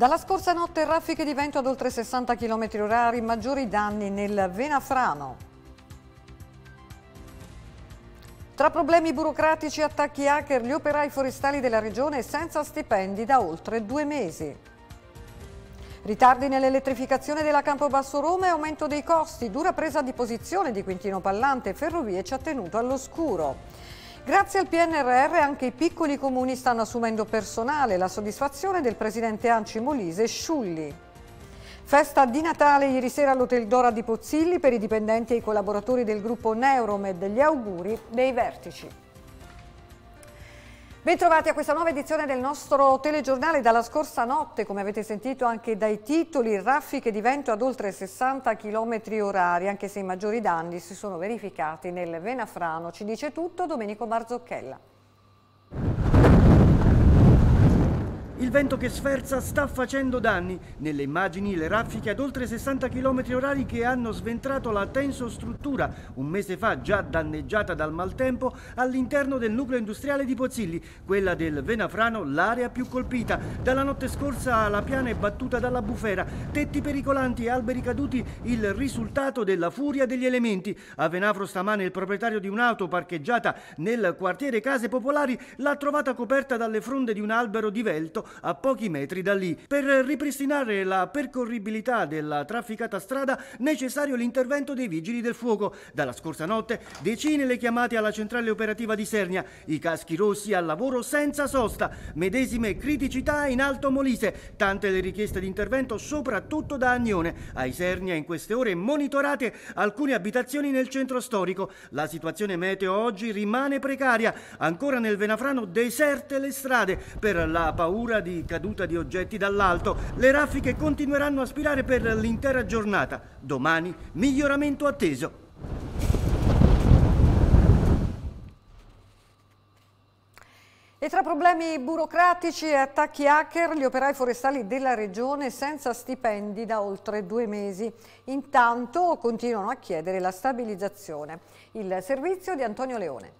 Dalla scorsa notte raffiche di vento ad oltre 60 km h maggiori danni nel Venafrano. Tra problemi burocratici, e attacchi hacker, gli operai forestali della regione senza stipendi da oltre due mesi. Ritardi nell'elettrificazione della Campobasso Roma e aumento dei costi, dura presa di posizione di Quintino Pallante, Ferrovie ci ha tenuto all'oscuro. Grazie al PNRR anche i piccoli comuni stanno assumendo personale, la soddisfazione del presidente Anci Molise Sciulli. Festa di Natale ieri sera all'Hotel Dora di Pozzilli per i dipendenti e i collaboratori del gruppo Neuromed, gli auguri dei vertici. Bentrovati a questa nuova edizione del nostro telegiornale dalla scorsa notte, come avete sentito anche dai titoli, raffiche di vento ad oltre 60 km orari, anche se i maggiori danni si sono verificati nel Venafrano. Ci dice tutto Domenico Marzocchella. Il vento che sferza sta facendo danni. Nelle immagini le raffiche ad oltre 60 km orari che hanno sventrato la tenso struttura, un mese fa già danneggiata dal maltempo, all'interno del nucleo industriale di Pozzilli, quella del Venafrano l'area più colpita. Dalla notte scorsa la piana è battuta dalla bufera, tetti pericolanti e alberi caduti, il risultato della furia degli elementi. A Venafro stamane il proprietario di un'auto parcheggiata nel quartiere Case Popolari l'ha trovata coperta dalle fronde di un albero divelto a pochi metri da lì. Per ripristinare la percorribilità della trafficata strada necessario l'intervento dei vigili del fuoco. Dalla scorsa notte decine le chiamate alla centrale operativa di Sernia, i caschi rossi al lavoro senza sosta, medesime criticità in Alto Molise, tante le richieste di intervento soprattutto da Agnone. Ai Sernia in queste ore monitorate alcune abitazioni nel centro storico. La situazione meteo oggi rimane precaria, ancora nel Venafrano deserte le strade per la paura di caduta di oggetti dall'alto, le raffiche continueranno a spirare per l'intera giornata. Domani miglioramento atteso. E tra problemi burocratici e attacchi hacker, gli operai forestali della regione senza stipendi da oltre due mesi. Intanto continuano a chiedere la stabilizzazione. Il servizio di Antonio Leone.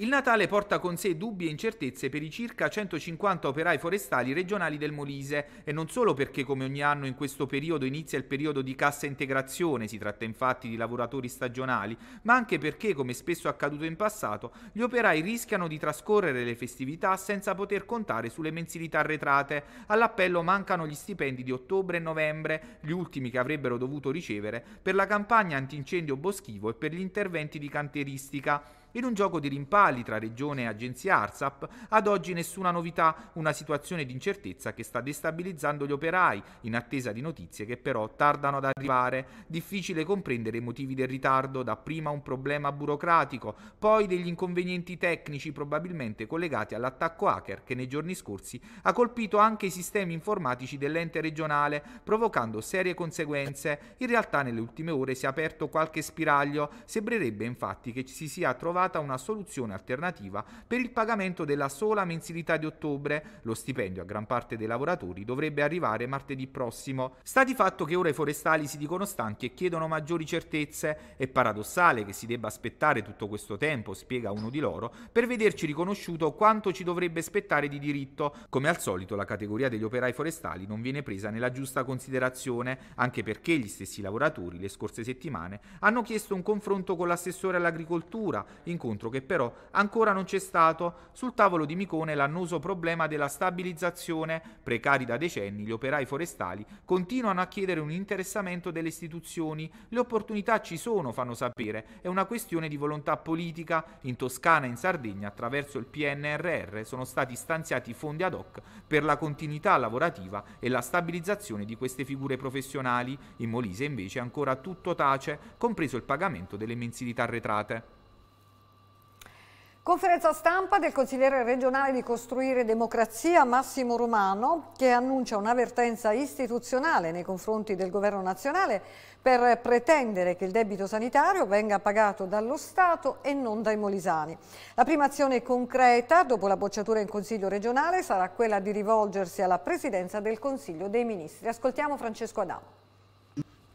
Il Natale porta con sé dubbi e incertezze per i circa 150 operai forestali regionali del Molise e non solo perché come ogni anno in questo periodo inizia il periodo di cassa integrazione, si tratta infatti di lavoratori stagionali, ma anche perché come spesso accaduto in passato gli operai rischiano di trascorrere le festività senza poter contare sulle mensilità arretrate. All'appello mancano gli stipendi di ottobre e novembre, gli ultimi che avrebbero dovuto ricevere per la campagna antincendio boschivo e per gli interventi di canteristica. In un gioco di rimpali tra Regione e Agenzia ARSAP, ad oggi nessuna novità, una situazione di incertezza che sta destabilizzando gli operai, in attesa di notizie che però tardano ad arrivare. Difficile comprendere i motivi del ritardo, dapprima un problema burocratico, poi degli inconvenienti tecnici probabilmente collegati all'attacco hacker che nei giorni scorsi ha colpito anche i sistemi informatici dell'ente regionale, provocando serie conseguenze. In realtà nelle ultime ore si è aperto qualche spiraglio, sembrerebbe infatti che ci si sia trovato trovata una soluzione alternativa per il pagamento della sola mensilità di ottobre. Lo stipendio a gran parte dei lavoratori dovrebbe arrivare martedì prossimo. Sta di fatto che ora i forestali si dicono stanchi e chiedono maggiori certezze. È paradossale che si debba aspettare tutto questo tempo, spiega uno di loro, per vederci riconosciuto quanto ci dovrebbe aspettare di diritto. Come al solito la categoria degli operai forestali non viene presa nella giusta considerazione, anche perché gli stessi lavoratori le scorse settimane hanno chiesto un confronto con l'assessore all'agricoltura, incontro che però ancora non c'è stato. Sul tavolo di Micone l'annoso problema della stabilizzazione, precari da decenni, gli operai forestali continuano a chiedere un interessamento delle istituzioni. Le opportunità ci sono, fanno sapere, è una questione di volontà politica. In Toscana e in Sardegna, attraverso il PNRR, sono stati stanziati fondi ad hoc per la continuità lavorativa e la stabilizzazione di queste figure professionali. In Molise invece ancora tutto tace, compreso il pagamento delle mensilità arretrate. Conferenza stampa del consigliere regionale di Costruire Democrazia Massimo Romano che annuncia un'avvertenza istituzionale nei confronti del governo nazionale per pretendere che il debito sanitario venga pagato dallo Stato e non dai molisani. La prima azione concreta dopo la bocciatura in consiglio regionale sarà quella di rivolgersi alla presidenza del Consiglio dei Ministri. Ascoltiamo Francesco Adamo.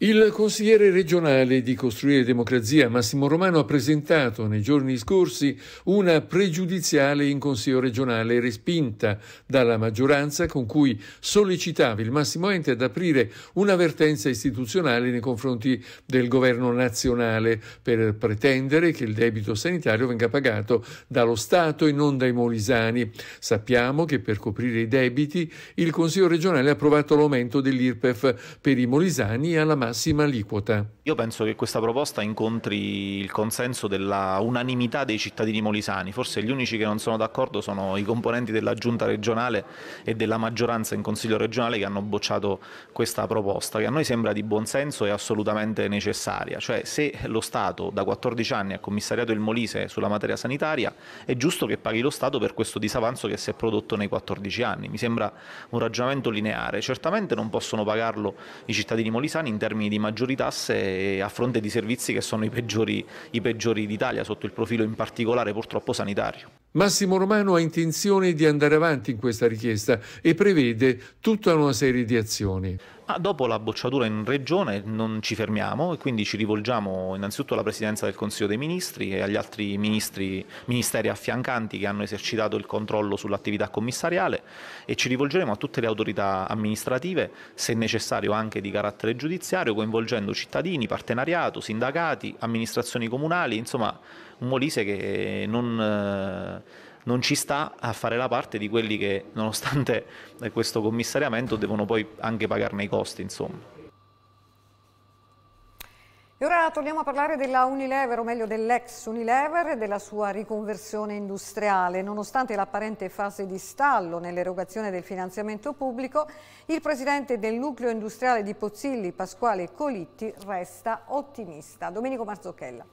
Il consigliere regionale di Costruire Democrazia Massimo Romano ha presentato nei giorni scorsi una pregiudiziale in Consiglio regionale respinta dalla maggioranza con cui sollecitava il massimo ente ad aprire un'avvertenza istituzionale nei confronti del governo nazionale per pretendere che il debito sanitario venga pagato dallo Stato e non dai molisani. Sappiamo che per coprire i debiti il Consiglio regionale ha approvato l'aumento dell'IRPEF per i molisani alla massima massima aliquota. Io penso che questa proposta incontri il consenso della unanimità dei cittadini molisani, forse gli unici che non sono d'accordo sono i componenti della giunta regionale e della maggioranza in consiglio regionale che hanno bocciato questa proposta, che a noi sembra di buon senso e assolutamente necessaria, cioè se lo Stato da 14 anni ha commissariato il Molise sulla materia sanitaria è giusto che paghi lo Stato per questo disavanzo che si è prodotto nei 14 anni, mi sembra un ragionamento lineare, certamente non possono pagarlo i cittadini molisani in termini termini di maggiori tasse a fronte di servizi che sono i peggiori, i peggiori d'Italia sotto il profilo in particolare purtroppo sanitario. Massimo Romano ha intenzione di andare avanti in questa richiesta e prevede tutta una serie di azioni. Ah, dopo la bocciatura in regione non ci fermiamo e quindi ci rivolgiamo innanzitutto alla Presidenza del Consiglio dei Ministri e agli altri ministri, ministeri affiancanti che hanno esercitato il controllo sull'attività commissariale e ci rivolgeremo a tutte le autorità amministrative, se necessario anche di carattere giudiziario, coinvolgendo cittadini, partenariato, sindacati, amministrazioni comunali, insomma un Molise che non... Eh, non ci sta a fare la parte di quelli che, nonostante questo commissariamento, devono poi anche pagarne i costi. Insomma. E ora torniamo a parlare della Unilever, o meglio dell'ex Unilever e della sua riconversione industriale. Nonostante l'apparente fase di stallo nell'erogazione del finanziamento pubblico, il presidente del nucleo industriale di Pozzilli, Pasquale Colitti, resta ottimista. Domenico Marzocchella.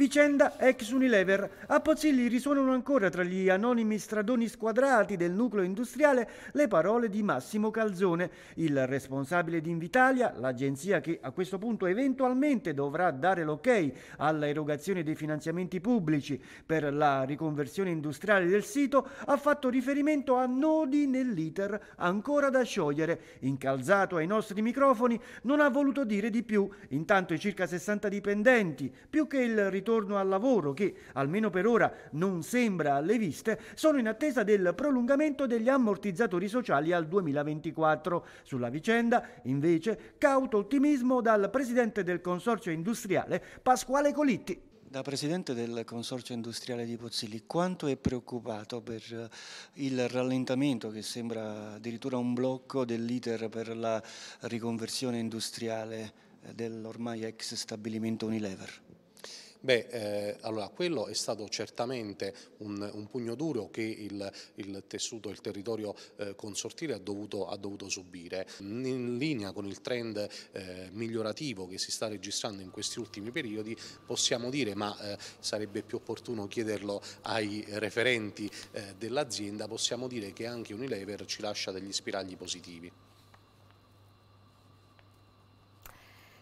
Vicenda ex Unilever. A Pozzilli risuonano ancora tra gli anonimi stradoni squadrati del nucleo industriale le parole di Massimo Calzone, il responsabile di Invitalia, l'agenzia che a questo punto eventualmente dovrà dare l'ok all'erogazione dei finanziamenti pubblici per la riconversione industriale del sito, ha fatto riferimento a nodi nell'iter ancora da sciogliere. Incalzato ai nostri microfoni, non ha voluto dire di più. Intanto i circa 60 dipendenti, più che il ritorno ritorno al lavoro che, almeno per ora, non sembra alle viste, sono in attesa del prolungamento degli ammortizzatori sociali al 2024. Sulla vicenda, invece, cauto ottimismo dal presidente del Consorzio Industriale, Pasquale Colitti. Da presidente del Consorzio Industriale di Pozzilli, quanto è preoccupato per eh, il rallentamento che sembra addirittura un blocco dell'iter per la riconversione industriale eh, dell'ormai ex stabilimento Unilever? Beh, eh, allora quello è stato certamente un, un pugno duro che il, il tessuto, il territorio eh, consortile ha dovuto, ha dovuto, subire. In linea con il trend eh, migliorativo che si sta registrando in questi ultimi periodi possiamo dire, ma eh, sarebbe più opportuno chiederlo ai referenti eh, dell'azienda, possiamo dire che anche Unilever ci lascia degli spiragli positivi.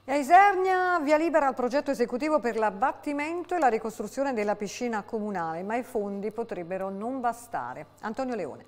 E A Isernia via libera al progetto esecutivo per l'abbattimento e la ricostruzione della piscina comunale, ma i fondi potrebbero non bastare. Antonio Leone.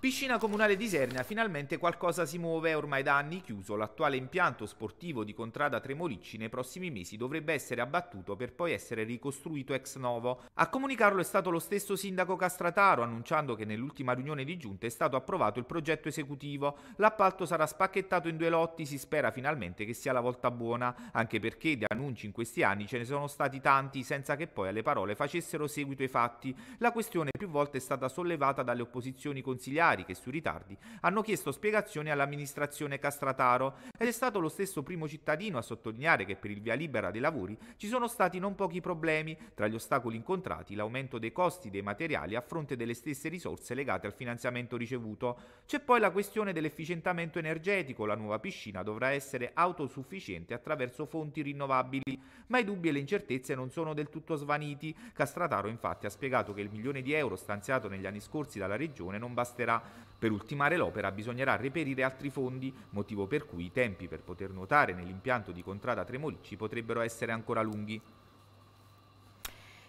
Piscina comunale di Sernia, finalmente qualcosa si muove, ormai da anni chiuso, l'attuale impianto sportivo di Contrada Tremolicci nei prossimi mesi dovrebbe essere abbattuto per poi essere ricostruito ex novo. A comunicarlo è stato lo stesso sindaco Castrataro, annunciando che nell'ultima riunione di giunta è stato approvato il progetto esecutivo. L'appalto sarà spacchettato in due lotti, si spera finalmente che sia la volta buona, anche perché di annunci in questi anni ce ne sono stati tanti senza che poi alle parole facessero seguito i fatti. La questione più volte è stata sollevata dalle opposizioni consigliari cariche e sui ritardi, hanno chiesto spiegazioni all'amministrazione Castrataro ed è stato lo stesso primo cittadino a sottolineare che per il via libera dei lavori ci sono stati non pochi problemi, tra gli ostacoli incontrati l'aumento dei costi dei materiali a fronte delle stesse risorse legate al finanziamento ricevuto. C'è poi la questione dell'efficientamento energetico, la nuova piscina dovrà essere autosufficiente attraverso fonti rinnovabili, ma i dubbi e le incertezze non sono del tutto svaniti. Castrataro infatti ha spiegato che il milione di euro stanziato negli anni scorsi dalla regione non basterà per ultimare l'opera bisognerà reperire altri fondi, motivo per cui i tempi per poter nuotare nell'impianto di Contrada Tremolicci potrebbero essere ancora lunghi.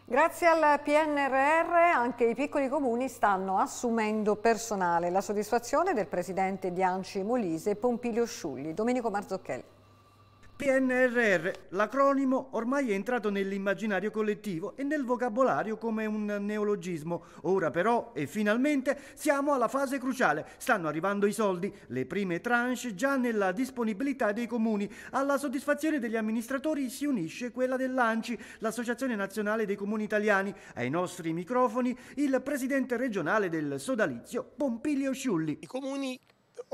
Grazie al PNRR anche i piccoli comuni stanno assumendo personale. La soddisfazione del presidente di Anci Molise Pompilio Sciulli. Domenico Marzocchelli. PNRR, l'acronimo ormai è entrato nell'immaginario collettivo e nel vocabolario come un neologismo. Ora però e finalmente siamo alla fase cruciale. Stanno arrivando i soldi, le prime tranche già nella disponibilità dei comuni. Alla soddisfazione degli amministratori si unisce quella dell'ANCI, l'Associazione Nazionale dei Comuni Italiani. Ai nostri microfoni il presidente regionale del sodalizio Pompilio Sciulli. I comuni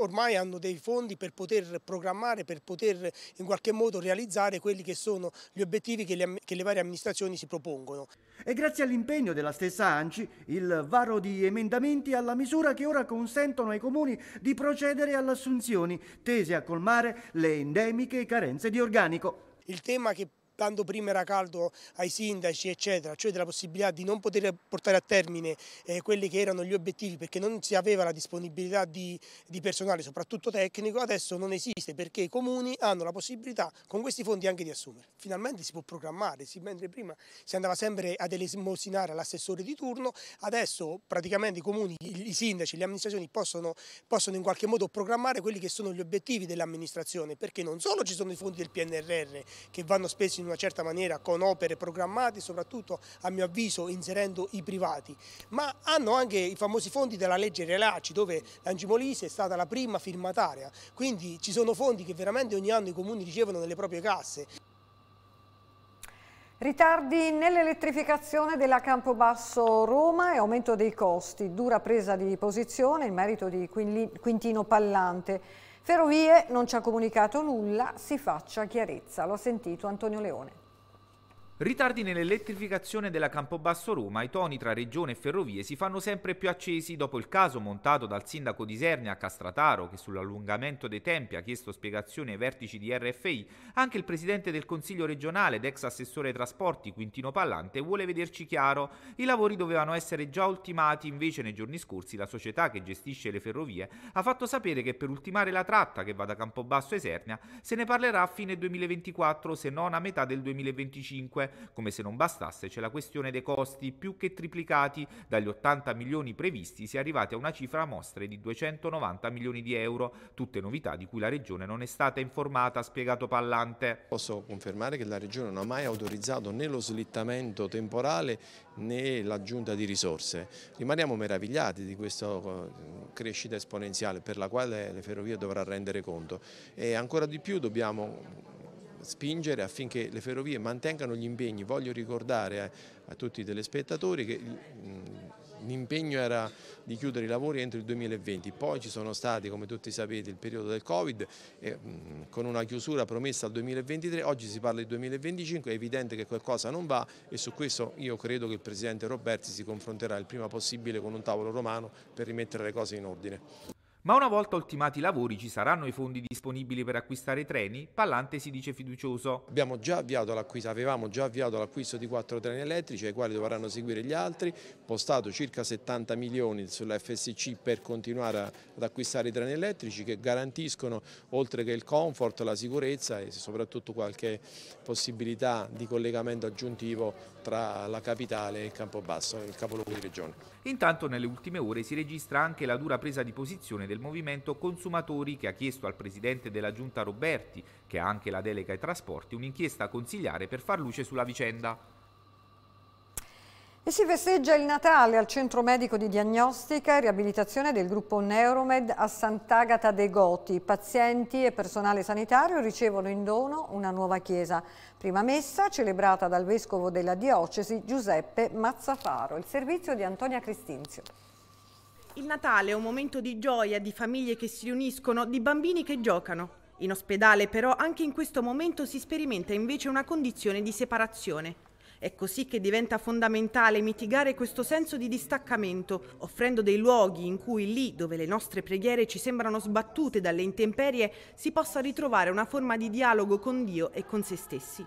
ormai hanno dei fondi per poter programmare, per poter in qualche modo realizzare quelli che sono gli obiettivi che le, che le varie amministrazioni si propongono. E grazie all'impegno della stessa ANCI, il varo di emendamenti alla misura che ora consentono ai comuni di procedere alle assunzioni tese a colmare le endemiche carenze di organico. Il tema che tanto prima era caldo ai sindaci eccetera, cioè della possibilità di non poter portare a termine eh, quelli che erano gli obiettivi perché non si aveva la disponibilità di, di personale soprattutto tecnico, adesso non esiste perché i comuni hanno la possibilità con questi fondi anche di assumere. Finalmente si può programmare, sì, mentre prima si andava sempre ad elemosinare l'assessore di turno, adesso praticamente i comuni, i sindaci, le amministrazioni possono, possono in qualche modo programmare quelli che sono gli obiettivi dell'amministrazione perché non solo ci sono i fondi del PNRR che vanno spesi in una certa maniera con opere programmate, soprattutto a mio avviso inserendo i privati, ma hanno anche i famosi fondi della legge Relaci dove l'Angimolise è stata la prima firmataria, quindi ci sono fondi che veramente ogni anno i comuni ricevono nelle proprie casse. Ritardi nell'elettrificazione della Campobasso Roma e aumento dei costi, dura presa di posizione in merito di Quintino Pallante. Ferrovie non ci ha comunicato nulla, si faccia chiarezza, l'ho sentito Antonio Leone. Ritardi nell'elettrificazione della Campobasso Roma, i toni tra regione e ferrovie si fanno sempre più accesi dopo il caso montato dal sindaco di Isernia a Castrataro che sull'allungamento dei tempi ha chiesto spiegazioni ai vertici di RFI, anche il presidente del Consiglio regionale ed ex assessore ai trasporti Quintino Pallante vuole vederci chiaro. I lavori dovevano essere già ultimati, invece nei giorni scorsi la società che gestisce le ferrovie ha fatto sapere che per ultimare la tratta che va da Campobasso a Isernia se ne parlerà a fine 2024 se non a metà del 2025. Come se non bastasse c'è la questione dei costi, più che triplicati dagli 80 milioni previsti si è arrivati a una cifra a mostre di 290 milioni di euro, tutte novità di cui la Regione non è stata informata, ha spiegato Pallante. Posso confermare che la Regione non ha mai autorizzato né lo slittamento temporale né l'aggiunta di risorse. Rimaniamo meravigliati di questa eh, crescita esponenziale per la quale le ferrovie dovrà rendere conto e ancora di più dobbiamo spingere affinché le ferrovie mantengano gli impegni. Voglio ricordare eh, a, tutti i telespettatori che mm, l'impegno era di chiudere i lavori entro il 2020, poi ci sono stati, come tutti sapete, il periodo del Covid, e, mm, con una chiusura promessa al 2023, oggi si parla di 2025, è evidente che qualcosa non va e su questo io credo che il Presidente Roberti si confronterà il prima possibile con un tavolo romano per rimettere le cose in ordine. Ma una volta ultimati i lavori ci saranno i fondi disponibili per acquistare i treni? Pallante si dice fiducioso. Abbiamo già avviato l'acquisto, avevamo già avviato l'acquisto di quattro treni elettrici ai quali dovranno seguire gli altri, postato circa 70 milioni sulla FSC per continuare ad acquistare i treni elettrici che garantiscono oltre che il comfort, la sicurezza e soprattutto qualche possibilità di collegamento aggiuntivo tra la capitale e il Campobasso, il capoluogo di regione. Intanto nelle ultime ore si registra anche la dura presa di posizione del del movimento consumatori che ha chiesto al presidente della giunta Roberti, che ha anche la delega ai trasporti, un'inchiesta consigliare per far luce sulla vicenda. E si festeggia il Natale al Centro Medico di Diagnostica e Riabilitazione del gruppo Neuromed a Sant'Agata dei Goti. Pazienti e personale sanitario ricevono in dono una nuova chiesa. Prima messa celebrata dal vescovo della diocesi Giuseppe Mazzafaro. Il servizio di Antonia Cristinzio. Il Natale è un momento di gioia, di famiglie che si riuniscono, di bambini che giocano. In ospedale però anche in questo momento si sperimenta invece una condizione di separazione. È così che diventa fondamentale mitigare questo senso di distaccamento, offrendo dei luoghi in cui lì dove le nostre preghiere ci sembrano sbattute dalle intemperie si possa ritrovare una forma di dialogo con Dio e con se stessi.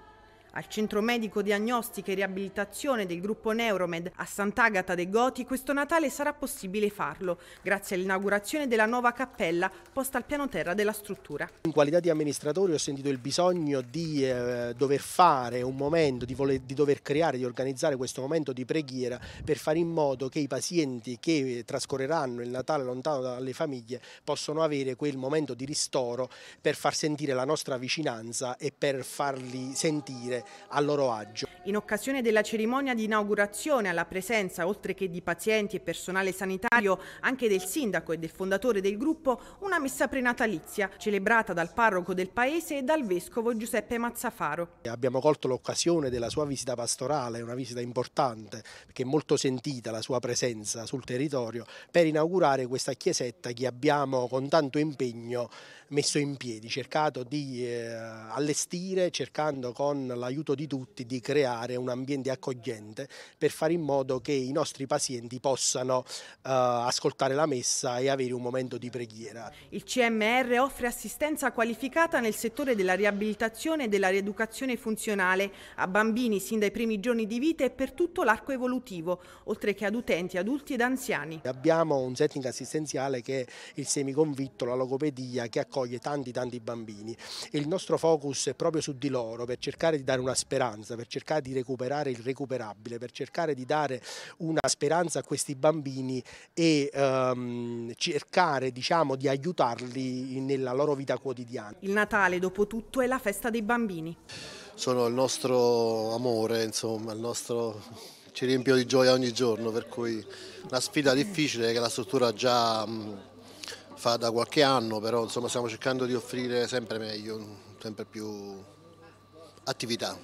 Al centro medico diagnostica e riabilitazione del gruppo Neuromed a Sant'Agata dei Goti questo Natale sarà possibile farlo grazie all'inaugurazione della nuova cappella posta al piano terra della struttura. In qualità di amministratore ho sentito il bisogno di eh, dover fare un momento, di, voler, di dover creare, di organizzare questo momento di preghiera per fare in modo che i pazienti che trascorreranno il Natale lontano dalle famiglie possano avere quel momento di ristoro per far sentire la nostra vicinanza e per farli sentire sentire a loro agio. In occasione della cerimonia di inaugurazione alla presenza, oltre che di pazienti e personale sanitario, anche del sindaco e del fondatore del gruppo, una messa prenatalizia celebrata dal parroco del paese e dal vescovo Giuseppe Mazzafaro. Abbiamo colto l'occasione della sua visita pastorale, una visita importante perché è molto sentita la sua presenza sul territorio, per inaugurare questa chiesetta che abbiamo con tanto impegno messo in piedi, cercato di eh, allestire, cercando con l'aiuto l'aiuto di tutti, di creare un ambiente accogliente per fare in modo che i nostri pazienti possano uh, ascoltare la messa e avere un momento di preghiera. Il CMR offre assistenza qualificata nel settore della riabilitazione e della rieducazione funzionale a bambini sin dai primi giorni di vita e per tutto l'arco evolutivo, oltre che ad utenti, adulti ed anziani. Abbiamo un setting assistenziale che è il semiconvitto, la logopedia, che accoglie tanti tanti bambini. Il nostro focus è proprio su di loro per cercare di dare dare una speranza, per cercare di recuperare il recuperabile, per cercare di dare una speranza a questi bambini e ehm, cercare diciamo, di aiutarli nella loro vita quotidiana. Il Natale, dopo tutto, è la festa dei bambini. Sono il nostro amore, insomma, il nostro... ci riempio di gioia ogni giorno, per cui una sfida difficile che la struttura già fa da qualche anno, però insomma, stiamo cercando di offrire sempre meglio, sempre più attività.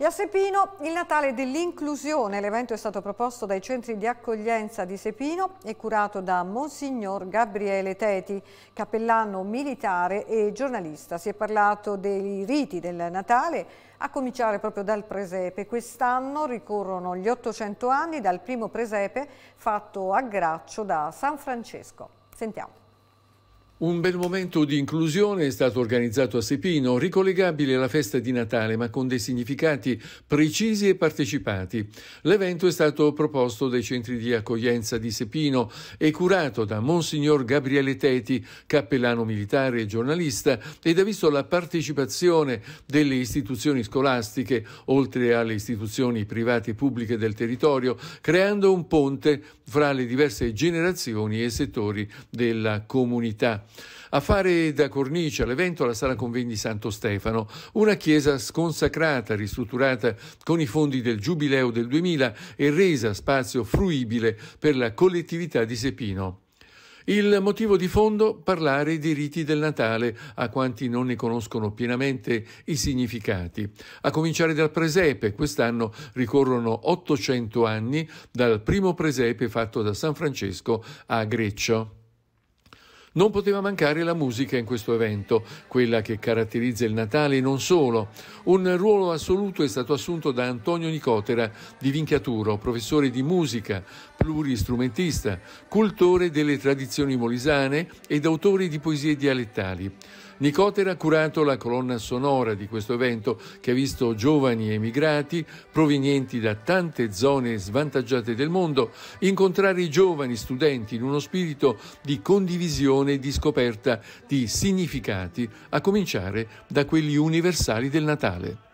E a Sepino il Natale dell'inclusione. L'evento è stato proposto dai centri di accoglienza di Sepino e curato da Monsignor Gabriele Teti, cappellano militare e giornalista. Si è parlato dei riti del Natale, a cominciare proprio dal presepe. Quest'anno ricorrono gli 800 anni dal primo presepe fatto a Graccio da San Francesco. Sentiamo. Un bel momento di inclusione è stato organizzato a Sepino, ricollegabile alla festa di Natale, ma con dei significati precisi e partecipati. L'evento è stato proposto dai centri di accoglienza di Sepino e curato da Monsignor Gabriele Teti, cappellano militare e giornalista, ed ha visto la partecipazione delle istituzioni scolastiche, oltre alle istituzioni private e pubbliche del territorio, creando un ponte fra le diverse generazioni e settori della comunità. A fare da cornice all'evento la sala convegni Santo Stefano, una chiesa sconsacrata, ristrutturata con i fondi del Giubileo del 2000 e resa spazio fruibile per la collettività di Sepino. Il motivo di fondo? Parlare dei riti del Natale a quanti non ne conoscono pienamente i significati. A cominciare dal presepe, quest'anno ricorrono 800 anni dal primo presepe fatto da San Francesco a Greccio. Non poteva mancare la musica in questo evento, quella che caratterizza il Natale e non solo. Un ruolo assoluto è stato assunto da Antonio Nicotera di Vinchiaturo, professore di musica, pluristrumentista, cultore delle tradizioni molisane ed autore di poesie dialettali. Nicotera ha curato la colonna sonora di questo evento che ha visto giovani emigrati provenienti da tante zone svantaggiate del mondo incontrare i giovani studenti in uno spirito di condivisione e di scoperta di significati, a cominciare da quelli universali del Natale.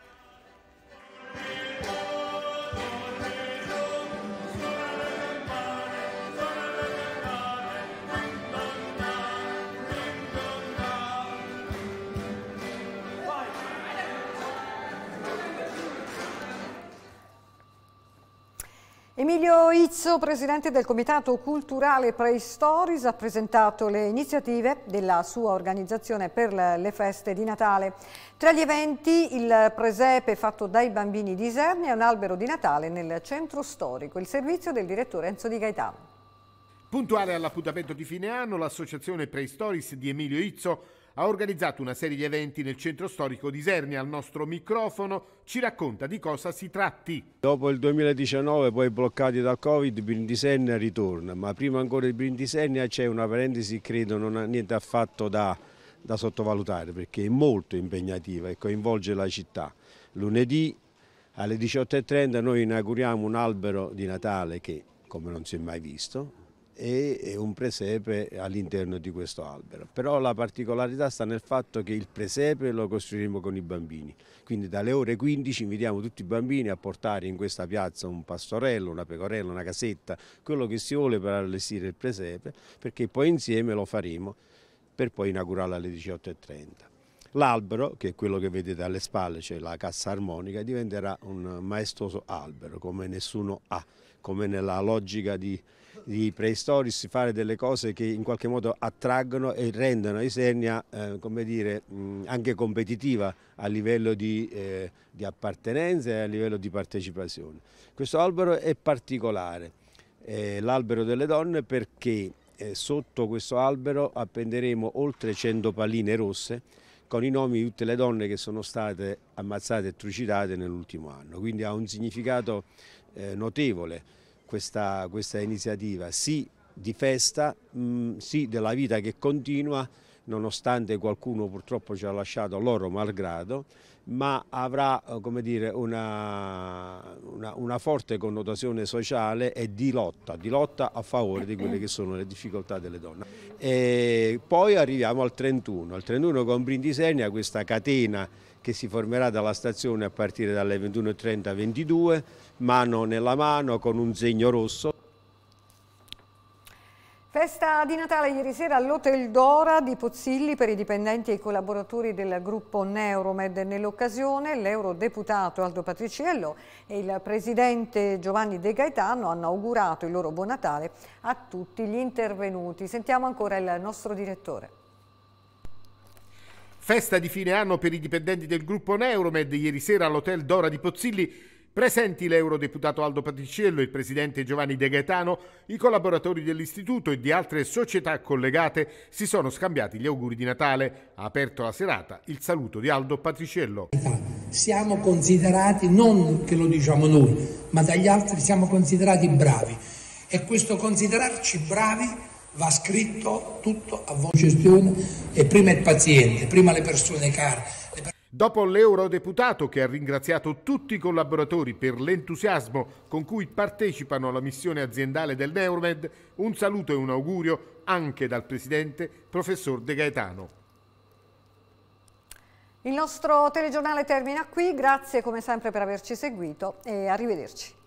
Emilio Izzo, presidente del Comitato Culturale Preistories, ha presentato le iniziative della sua organizzazione per le feste di Natale. Tra gli eventi il presepe fatto dai bambini di Isernia e un albero di Natale nel centro storico, il servizio del direttore Enzo Di Gaetano. Puntuale all'appuntamento di fine anno, l'associazione Preistories di Emilio Izzo ha organizzato una serie di eventi nel centro storico di Isernia. Al nostro microfono ci racconta di cosa si tratti. Dopo il 2019, poi bloccati dal Covid, Brindisenia ritorna, ma prima ancora di Brindisenia c'è una parentesi credo non ha niente affatto da, da sottovalutare perché è molto impegnativa e coinvolge la città. Lunedì alle 18.30 noi inauguriamo un albero di Natale che, come non si è mai visto, e un presepe all'interno di questo albero. Però la particolarità sta nel fatto che il presepe lo costruiremo con i bambini, quindi dalle ore 15 invitiamo tutti i bambini a portare in questa piazza un pastorello, una pecorella, una casetta, quello che si vuole per allestire il presepe, perché poi insieme lo faremo per poi inaugurarlo alle 18.30. L'albero, che è quello che vedete alle spalle, cioè la cassa armonica, diventerà un maestoso albero, come nessuno ha, come nella logica di di preistorici fare delle cose che in qualche modo attraggono e rendono Isernia eh, come dire, mh, anche competitiva a livello di, eh, di appartenenza e a livello di partecipazione. Questo albero è particolare, è l'albero delle donne perché eh, sotto questo albero appenderemo oltre 100 palline rosse con i nomi di tutte le donne che sono state ammazzate e trucidate nell'ultimo anno, quindi ha un significato eh, notevole questa, questa iniziativa, sì di festa, mh, mm, sì della vita che continua, nonostante qualcuno purtroppo ci ha lasciato loro malgrado, ma avrà eh, dire, una, una, una, forte connotazione sociale e di lotta, di lotta a favore di quelle che sono le difficoltà delle donne. E poi arriviamo al 31, al 31 con Brindisenia questa catena che si formerà dalla stazione a partire dalle 21.30-22, mano nella mano con un segno rosso. Festa di Natale ieri sera all'Hotel Dora di Pozzilli per i dipendenti e i collaboratori del gruppo Neuromed. Nell'occasione l'eurodeputato Aldo Patriciello e il presidente Giovanni De Gaetano hanno augurato il loro buon Natale a tutti gli intervenuti. Sentiamo ancora il nostro direttore. Festa di fine anno per i dipendenti del gruppo Neuromed ieri sera all'Hotel Dora di Pozzilli Presenti l'eurodeputato Aldo Patriciello, il presidente Giovanni De Gaetano, i collaboratori dell'istituto e di altre società collegate si sono scambiati gli auguri di Natale. Ha aperto la serata il saluto di Aldo Patriciello. Siamo considerati, non che lo diciamo noi, ma dagli altri siamo considerati bravi e questo considerarci bravi va scritto tutto a voce gestione e prima il paziente, prima le persone care. Le persone Dopo l'eurodeputato che ha ringraziato tutti i collaboratori per l'entusiasmo con cui partecipano alla missione aziendale del Neuromed, un saluto e un augurio anche dal presidente professor De Gaetano. Il nostro telegiornale termina qui, grazie come sempre per averci seguito e arrivederci.